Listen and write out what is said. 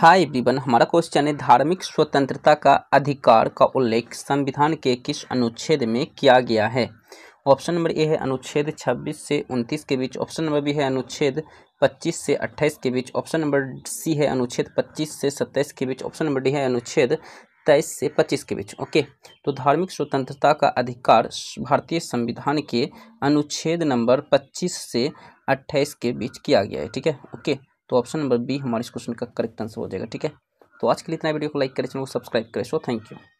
hi everyone हमारा question है धार्मिक स्वतंत्रता का अधिकार का उल्लेख संविधान के किस अनुच्छेद में किया गया है ऑप्शन नंबर ए है अनुच्छेद 26 से 29 के बीच ऑप्शन नंबर बी है अनुच्छेद 25 से 28 के बीच ऑप्शन नंबर सी है अनुच्छेद 25 से 27 के बीच ऑप्शन नंबर डी है अनुच्छेद तेईस से पच्चीस के बीच ओके तो धार्मिक स्वतंत्रता का अधिकार भारतीय संविधान के अनुच्छेद नंबर पच्चीस से अट्ठाईस के बीच किया गया है ठीक है ओके तो ऑप्शन नंबर बी हमारे इस क्वेश्चन का करेक्ट आंसर हो जाएगा ठीक है तो आज के लिए इतना वीडियो को लाइक करें चैनल को सब्सक्राइब करें सो थैंक यू